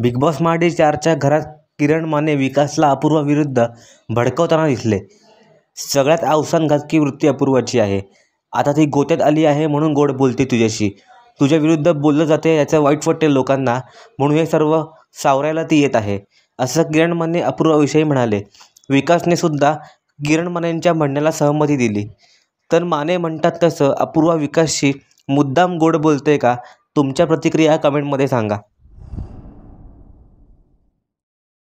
big boss Marathi चारच्या घरात किरण माने विकासला अपूर्वाविरुद्ध भडकवताना दिसले सगळ्यात घासकी वृत्ती अपूर्वाची आहे आता ती गोत्यात आली आहे म्हणून गोड बोलते तुझ्याशी तुझ्याविरुद्ध बोललं जाते याचं वाईट वाटते लोकांना म्हणून हे सर्व सावरायला ती येत आहे असं किरण माने अपूर्वाविषयी म्हणाले विकासने सुद्धा किरण मानेंच्या म्हणण्याला सहमती दिली तर माने म्हणतात तसं अपूर्वा विकासशी मुद्दाम गोड बोलते का तुमच्या प्रतिक्रिया कमेंटमध्ये सांगा